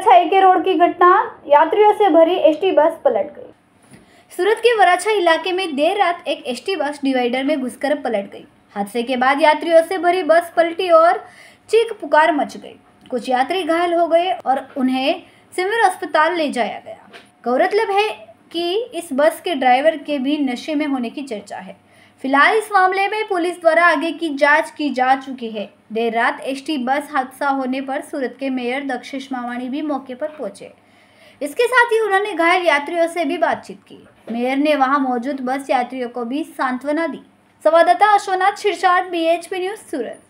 वराछा एके road की घटना यात्रियों से भरी एसटी बस पलट गई सूरत के वराछा इलाके में देर रात एक एसटी बस डिवाइडर में घुसकर पलट गई हादसे के बाद यात्रियों से भरी बस पलटी और चीख पुकार मच गई कुछ यात्री घायल हो गए और उन्हें सिमर अस्पताल ले जाया गया गौरतलब है कि इस बस के ड्राइवर के भी नशे में होने की चर्चा है फिलहाल इस मामले में पुलिस द्वारा आगे की जांच की जा चुकी है देर रात एसटी बस हादसा होने पर सूरत के मेयर दक्षेश मावाणी भी मौके पर पहुंचे इसके साथ ही उन्होंने घायल यात्रियों से भी बातचीत की मेयर ने वहां मौजूद बस यात्रियों को भी सांत्वना दी संवाददाता अश्वनाथ छिरछाट बी न्यूज सूरत